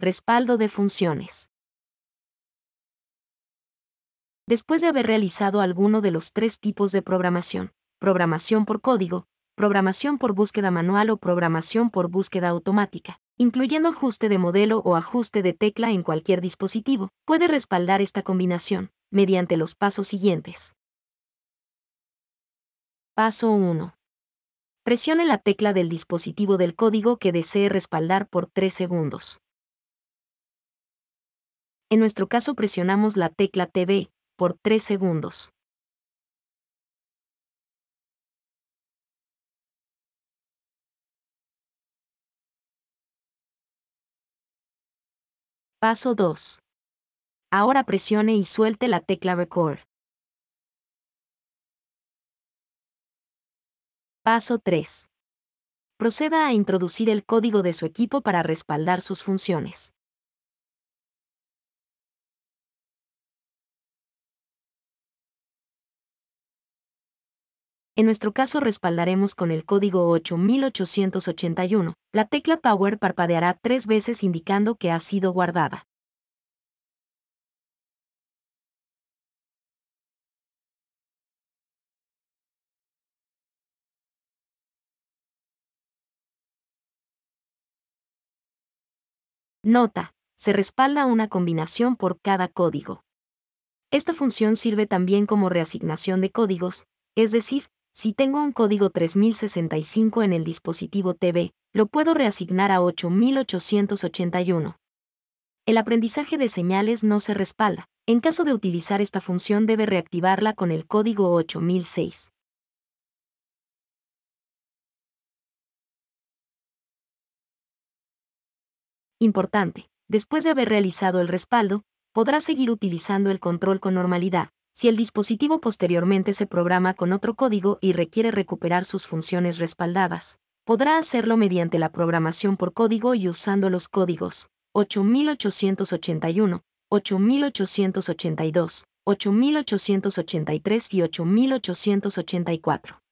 Respaldo de funciones. Después de haber realizado alguno de los tres tipos de programación, programación por código, programación por búsqueda manual o programación por búsqueda automática, incluyendo ajuste de modelo o ajuste de tecla en cualquier dispositivo, puede respaldar esta combinación, mediante los pasos siguientes. Paso 1. Presione la tecla del dispositivo del código que desee respaldar por 3 segundos. En nuestro caso presionamos la tecla TV por 3 segundos. Paso 2. Ahora presione y suelte la tecla Record. Paso 3. Proceda a introducir el código de su equipo para respaldar sus funciones. En nuestro caso respaldaremos con el código 8881. La tecla Power parpadeará tres veces indicando que ha sido guardada. Nota. Se respalda una combinación por cada código. Esta función sirve también como reasignación de códigos, es decir, si tengo un código 3065 en el dispositivo TV, lo puedo reasignar a 8881. El aprendizaje de señales no se respalda. En caso de utilizar esta función debe reactivarla con el código 8006. Importante. Después de haber realizado el respaldo, podrá seguir utilizando el control con normalidad, si el dispositivo posteriormente se programa con otro código y requiere recuperar sus funciones respaldadas, podrá hacerlo mediante la programación por código y usando los códigos 8881, 8882, 8883 y 8884.